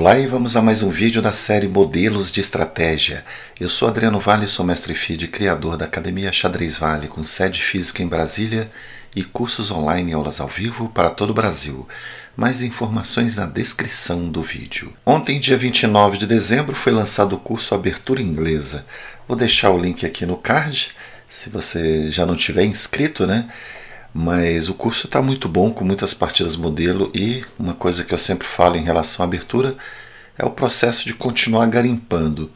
Olá e vamos a mais um vídeo da série Modelos de Estratégia. Eu sou Adriano Vale, sou mestre FID, criador da Academia Xadrez Vale, com sede física em Brasília e cursos online e aulas ao vivo para todo o Brasil. Mais informações na descrição do vídeo. Ontem, dia 29 de dezembro, foi lançado o curso Abertura Inglesa. Vou deixar o link aqui no card, se você já não tiver inscrito, né? Mas o curso está muito bom, com muitas partidas modelo, e uma coisa que eu sempre falo em relação à abertura é o processo de continuar garimpando.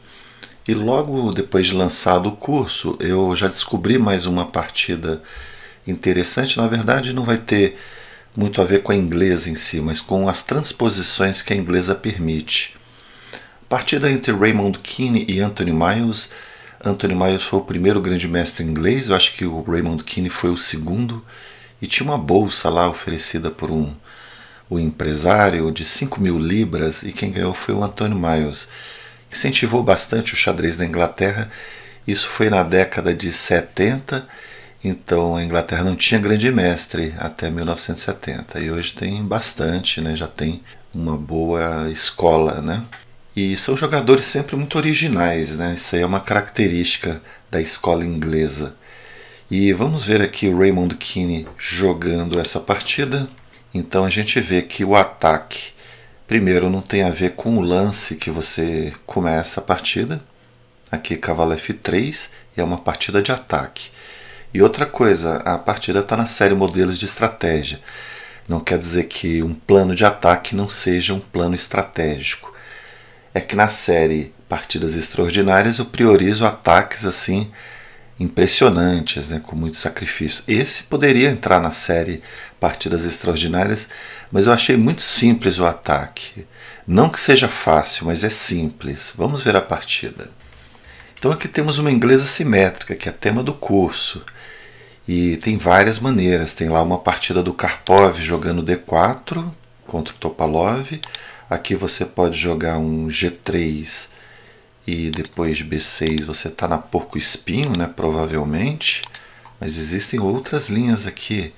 E logo depois de lançado o curso, eu já descobri mais uma partida interessante. Na verdade, não vai ter muito a ver com a inglesa em si, mas com as transposições que a inglesa permite. A partida entre Raymond Keane e Anthony Miles Anthony Miles foi o primeiro grande mestre inglês, eu acho que o Raymond Keane foi o segundo, e tinha uma bolsa lá oferecida por um, um empresário de 5 mil libras, e quem ganhou foi o Anthony Miles. Incentivou bastante o xadrez na Inglaterra, isso foi na década de 70, então a Inglaterra não tinha grande mestre até 1970, e hoje tem bastante, né? já tem uma boa escola. Né? E são jogadores sempre muito originais, né? Isso aí é uma característica da escola inglesa. E vamos ver aqui o Raymond Keane jogando essa partida. Então a gente vê que o ataque, primeiro, não tem a ver com o lance que você começa a partida. Aqui cavalo F3 e é uma partida de ataque. E outra coisa, a partida está na série Modelos de Estratégia. Não quer dizer que um plano de ataque não seja um plano estratégico é que na série Partidas Extraordinárias eu priorizo ataques assim impressionantes, né, com muito sacrifício. Esse poderia entrar na série Partidas Extraordinárias, mas eu achei muito simples o ataque. Não que seja fácil, mas é simples. Vamos ver a partida. Então aqui temos uma inglesa simétrica, que é tema do curso. E tem várias maneiras. Tem lá uma partida do Karpov jogando D4 contra o Topalov. Aqui você pode jogar um G3 e depois B6, você está na porco espinho, né, provavelmente. Mas existem outras linhas aqui.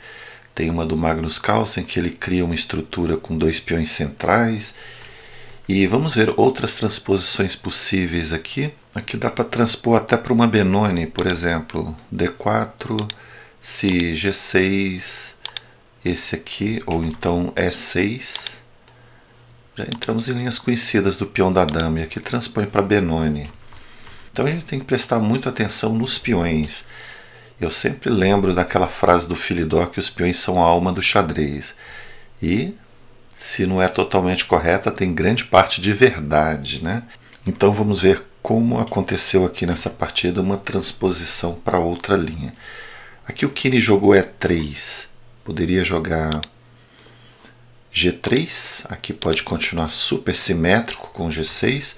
Tem uma do Magnus Carlsen que ele cria uma estrutura com dois peões centrais. E vamos ver outras transposições possíveis aqui. Aqui dá para transpor até para uma Benoni, por exemplo. D4, se G6, esse aqui, ou então E6. Já entramos em linhas conhecidas do peão da dama e aqui transpõe para Benoni. Então a gente tem que prestar muita atenção nos peões. Eu sempre lembro daquela frase do Filidó que os peões são a alma do xadrez. E, se não é totalmente correta, tem grande parte de verdade, né? Então vamos ver como aconteceu aqui nessa partida uma transposição para outra linha. Aqui o Kini jogou E3. É Poderia jogar G3, aqui pode continuar super simétrico com G6,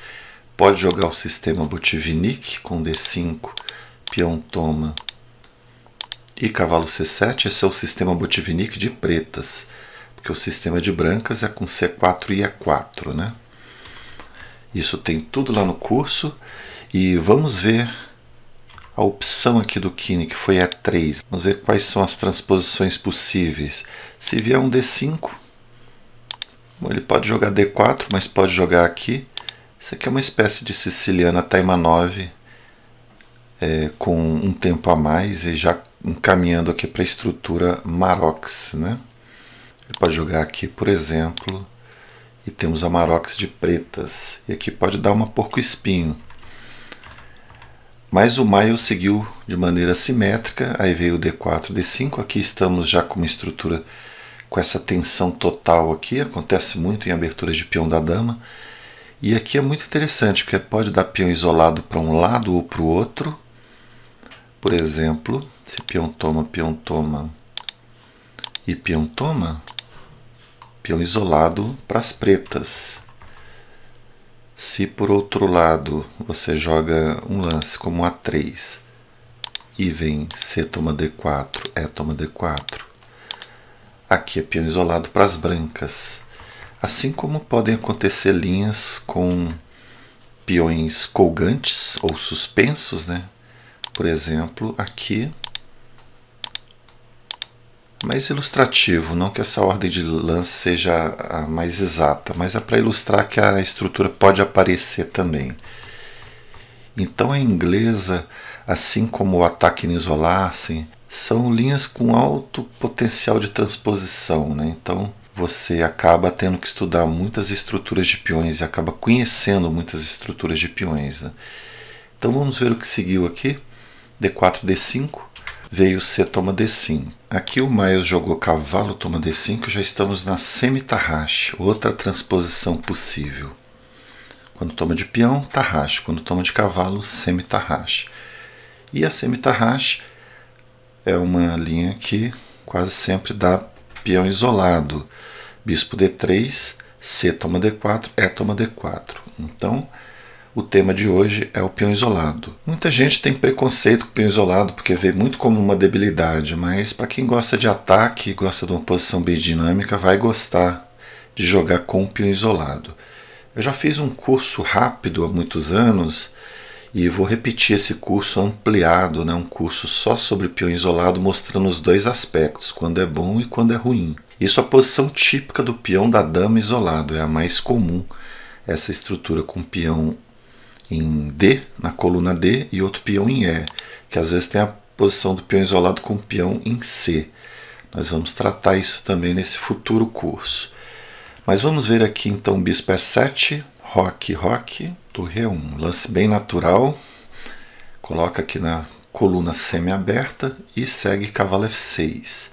pode jogar o sistema Botvinnik com D5, peão toma e cavalo C7. Esse é o sistema Botvinnik de pretas, porque o sistema de brancas é com C4 e E4, né? Isso tem tudo lá no curso e vamos ver a opção aqui do Kine, que foi E3. Vamos ver quais são as transposições possíveis. Se vier um D5, ele pode jogar D4, mas pode jogar aqui. Isso aqui é uma espécie de siciliana Taimanov é, com um tempo a mais e já encaminhando aqui para a estrutura Marox. Né? Ele pode jogar aqui, por exemplo, e temos a Marox de pretas. E aqui pode dar uma porco-espinho. Mas o Maio seguiu de maneira simétrica, aí veio o D4, D5. Aqui estamos já com uma estrutura com essa tensão total aqui, acontece muito em aberturas de peão da dama. E aqui é muito interessante, porque pode dar peão isolado para um lado ou para o outro. Por exemplo, se peão toma, peão toma e peão toma, peão isolado para as pretas. Se por outro lado você joga um lance como A3 e vem C toma D4, E toma D4, Aqui é piano isolado para as brancas. Assim como podem acontecer linhas com peões colgantes ou suspensos, né? Por exemplo, aqui. Mais ilustrativo, não que essa ordem de lance seja a mais exata, mas é para ilustrar que a estrutura pode aparecer também. Então a inglesa, assim como o ataque no isolassem, são linhas com alto potencial de transposição, né? Então você acaba tendo que estudar muitas estruturas de peões e acaba conhecendo muitas estruturas de peões. Né? Então vamos ver o que seguiu aqui. D4, D5, veio C, toma D5. Aqui o Miles jogou cavalo, toma D5, já estamos na semi-tarrache, outra transposição possível. Quando toma de peão, tarrache. Quando toma de cavalo, semi-tarrache. E a semi-tarrache é uma linha que quase sempre dá peão isolado. Bispo D3, C toma D4, E toma D4. Então, o tema de hoje é o peão isolado. Muita gente tem preconceito com o peão isolado porque vê muito como uma debilidade, mas para quem gosta de ataque, gosta de uma posição bem dinâmica, vai gostar de jogar com o peão isolado. Eu já fiz um curso rápido há muitos anos e vou repetir esse curso ampliado, né, um curso só sobre peão isolado, mostrando os dois aspectos, quando é bom e quando é ruim. Isso é a posição típica do peão da dama isolado, é a mais comum, essa estrutura com peão em D, na coluna D, e outro peão em E, que às vezes tem a posição do peão isolado com peão em C. Nós vamos tratar isso também nesse futuro curso. Mas vamos ver aqui então bispo é E7, roque, roque, Torre 1, é lance bem natural, coloca aqui na coluna semi-aberta e segue cavalo F6.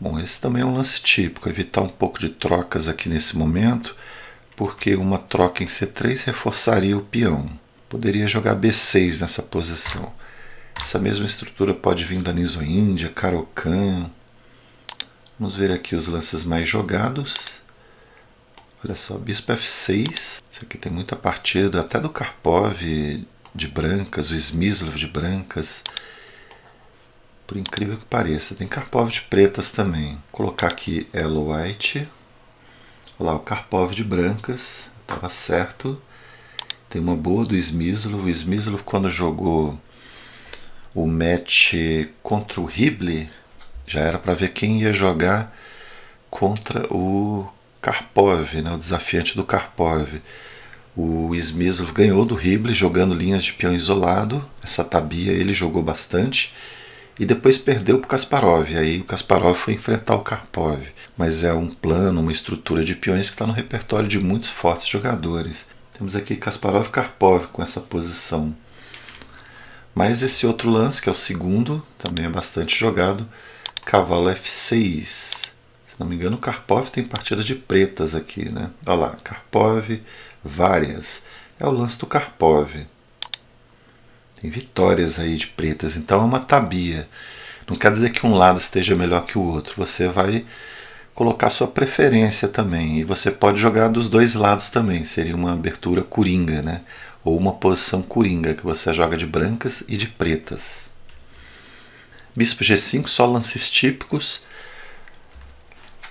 Bom, esse também é um lance típico, evitar um pouco de trocas aqui nesse momento, porque uma troca em C3 reforçaria o peão. Poderia jogar B6 nessa posição. Essa mesma estrutura pode vir da Niso Índia, Karokan. Vamos ver aqui os lances mais jogados. Olha só, bispo f6. Isso aqui tem muita partida, até do Karpov de brancas, o Smyslov de brancas. Por incrível que pareça, tem Karpov de pretas também. Vou colocar aqui Elo White. Olha lá, o Karpov de brancas, estava certo. Tem uma boa do Smyslov. O Smyslov, quando jogou o match contra o Ribley, já era para ver quem ia jogar contra o Karpov, né, o desafiante do Karpov. O Smyslov ganhou do Ribble jogando linhas de peão isolado. Essa tabia ele jogou bastante. E depois perdeu para o Kasparov. aí o Kasparov foi enfrentar o Karpov. Mas é um plano, uma estrutura de peões que está no repertório de muitos fortes jogadores. Temos aqui Kasparov e Karpov com essa posição. Mas esse outro lance, que é o segundo, também é bastante jogado. Cavalo F6. Se não me engano, Karpov tem partidas de pretas aqui, né? Olha lá, Karpov, várias. É o lance do Karpov. Tem vitórias aí de pretas, então é uma tabia. Não quer dizer que um lado esteja melhor que o outro. Você vai colocar sua preferência também. E você pode jogar dos dois lados também. Seria uma abertura coringa, né? Ou uma posição coringa, que você joga de brancas e de pretas. Bispo G5, só lances típicos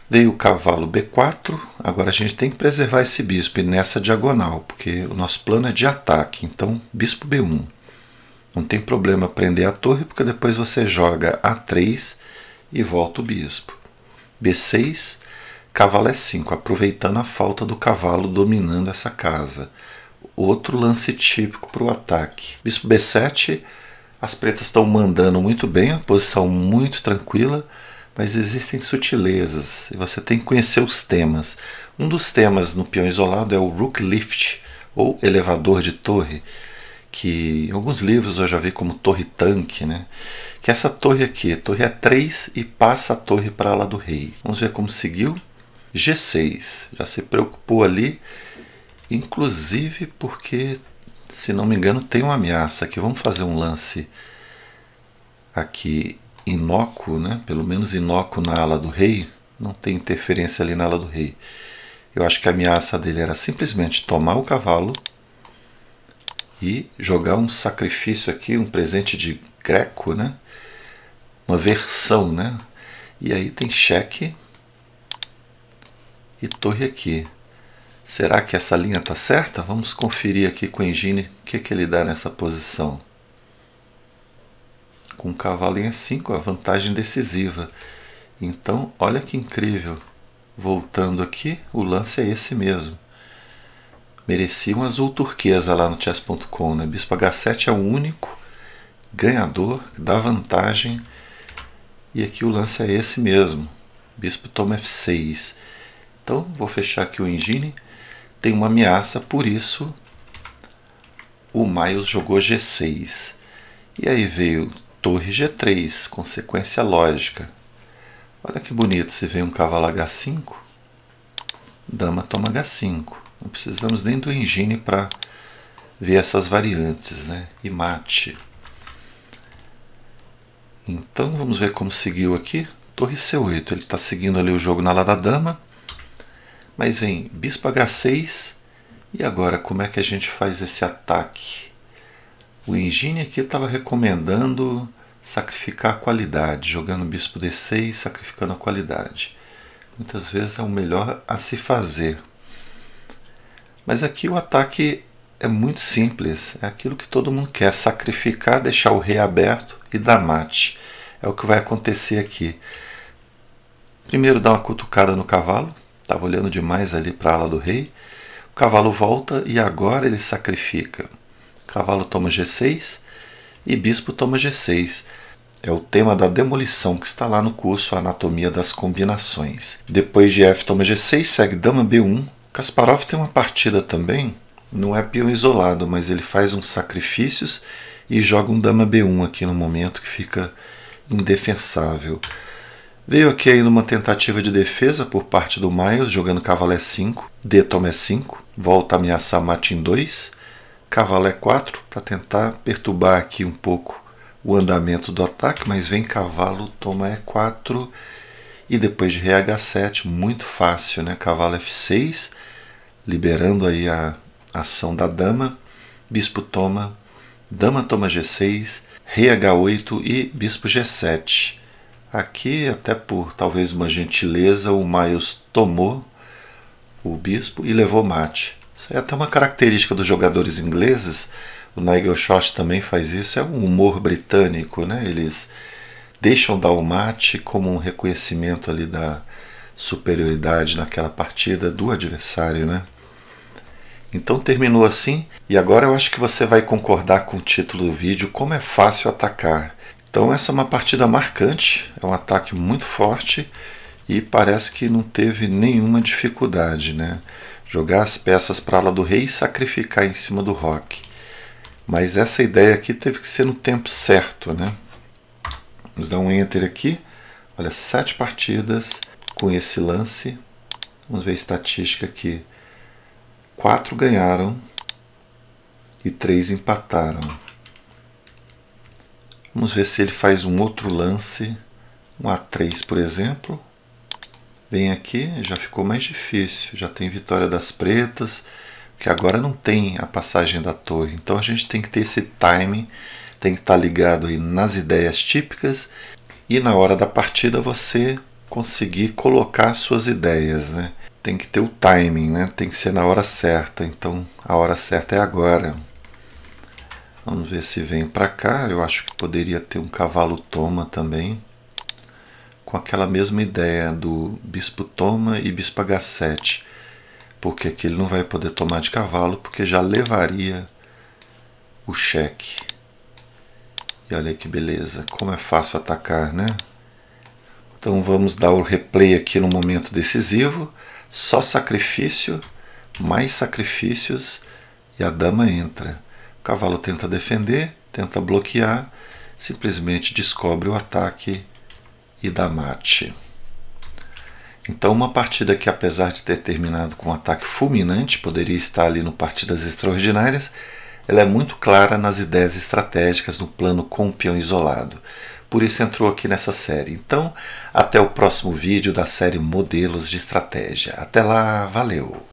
Dei o cavalo B4, agora a gente tem que preservar esse bispo e nessa diagonal, porque o nosso plano é de ataque, então bispo B1. Não tem problema prender a torre, porque depois você joga A3 e volta o bispo. B6, cavalo E5, é aproveitando a falta do cavalo dominando essa casa. Outro lance típico para o ataque. Bispo B7, as pretas estão mandando muito bem, posição muito tranquila mas existem sutilezas e você tem que conhecer os temas. Um dos temas no peão isolado é o Rook Lift, ou elevador de torre, que em alguns livros eu já vi como torre tanque, né? Que é essa torre aqui, torre A3 é e passa a torre para a ala do rei. Vamos ver como seguiu. G6, já se preocupou ali, inclusive porque, se não me engano, tem uma ameaça aqui. Vamos fazer um lance aqui inócuo, né? pelo menos inócuo na ala do rei, não tem interferência ali na ala do rei. Eu acho que a ameaça dele era simplesmente tomar o cavalo e jogar um sacrifício aqui, um presente de greco, né? uma versão. Né? E aí tem cheque e torre aqui. Será que essa linha está certa? Vamos conferir aqui com o Engine o que, que ele dá nessa posição com o cavalo em E5, a vantagem decisiva. Então, olha que incrível. Voltando aqui, o lance é esse mesmo. Merecia um azul turquesa lá no chess.com, né? Bispo H7 é o único ganhador da dá vantagem. E aqui o lance é esse mesmo. Bispo toma F6. Então, vou fechar aqui o engine. Tem uma ameaça, por isso o Miles jogou G6. E aí veio torre G3, consequência lógica. Olha que bonito, se vem um cavalo H5, dama toma H5. Não precisamos nem do engine para ver essas variantes, né? E mate. Então vamos ver como seguiu aqui. Torre C8, ele está seguindo ali o jogo na lá da dama. Mas vem bispo H6. E agora, como é que a gente faz esse ataque? O Engine aqui estava recomendando sacrificar a qualidade, jogando bispo D6 e sacrificando a qualidade. Muitas vezes é o melhor a se fazer. Mas aqui o ataque é muito simples, é aquilo que todo mundo quer, sacrificar, deixar o rei aberto e dar mate. É o que vai acontecer aqui. Primeiro dá uma cutucada no cavalo, estava olhando demais ali para a ala do rei. O cavalo volta e agora ele sacrifica cavalo toma g6 e bispo toma g6. É o tema da demolição que está lá no curso Anatomia das Combinações. Depois de f toma g6, segue dama b1. Kasparov tem uma partida também, não é peão isolado, mas ele faz uns sacrifícios e joga um dama b1 aqui no momento que fica indefensável. Veio aqui aí numa tentativa de defesa por parte do Miles, jogando cavalo e é 5 D toma e é 5 volta a ameaçar mate em 2 cavalo e 4 para tentar perturbar aqui um pouco o andamento do ataque, mas vem cavalo, toma E4 é e depois de RH7, muito fácil, né? Cavalo F6, liberando aí a ação da dama, bispo toma, dama toma G6, rei H8 e bispo G7. Aqui, até por talvez uma gentileza, o Miles tomou o bispo e levou mate. Isso é até uma característica dos jogadores ingleses. O Nigel Short também faz isso. É um humor britânico, né? Eles deixam dar o mate como um reconhecimento ali da superioridade naquela partida do adversário, né? Então terminou assim, e agora eu acho que você vai concordar com o título do vídeo, como é fácil atacar. Então essa é uma partida marcante, é um ataque muito forte e parece que não teve nenhuma dificuldade, né? jogar as peças para ala do rei e sacrificar em cima do rock. Mas essa ideia aqui teve que ser no tempo certo, né? Vamos dar um enter aqui. Olha, sete partidas com esse lance. Vamos ver a estatística aqui. Quatro ganharam e três empataram. Vamos ver se ele faz um outro lance, um A3, por exemplo vem aqui já ficou mais difícil, já tem Vitória das Pretas, que agora não tem a passagem da torre. Então a gente tem que ter esse timing, tem que estar ligado aí nas ideias típicas e na hora da partida você conseguir colocar suas ideias, né? Tem que ter o timing, né? Tem que ser na hora certa. Então a hora certa é agora. Vamos ver se vem para cá. Eu acho que poderia ter um cavalo toma também com aquela mesma ideia do bispo toma e bispo H7, porque aqui ele não vai poder tomar de cavalo, porque já levaria o cheque. E olha que beleza, como é fácil atacar, né? Então vamos dar o replay aqui no momento decisivo. Só sacrifício, mais sacrifícios e a dama entra. O cavalo tenta defender, tenta bloquear, simplesmente descobre o ataque e da mate. Então, uma partida que, apesar de ter terminado com um ataque fulminante, poderia estar ali no Partidas Extraordinárias, ela é muito clara nas ideias estratégicas no plano com o peão isolado. Por isso entrou aqui nessa série. Então, até o próximo vídeo da série Modelos de Estratégia. Até lá, valeu!